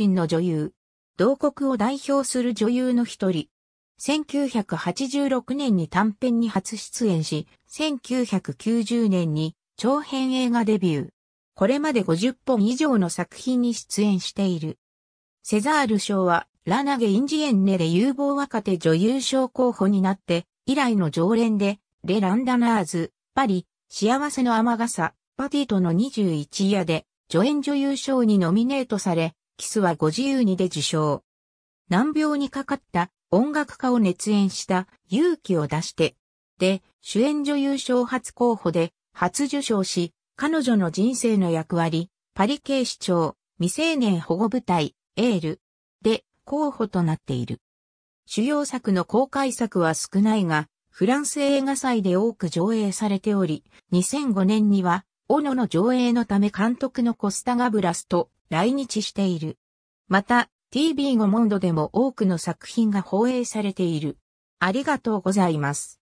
身の女優。同国を代表する女優の一人。1986年に短編に初出演し、1990年に長編映画デビュー。これまで50本以上の作品に出演している。セザール賞は、ラナゲ・インジエンネで有望若手女優賞候補になって、以来の常連で、レ・ランダナーズ、パリ、幸せの雨傘、パティとの21夜で、助演女優賞にノミネートされ、キスはご自由にで受賞。難病にかかった音楽家を熱演した勇気を出して、で、主演女優賞初候補で初受賞し、彼女の人生の役割、パリ警視庁、未成年保護部隊、エール、で、候補となっている。主要作の公開作は少ないが、フランス映画祭で多く上映されており、2005年には、斧の上映のため監督のコスタガブラスと来日している。また、TV 5モンドでも多くの作品が放映されている。ありがとうございます。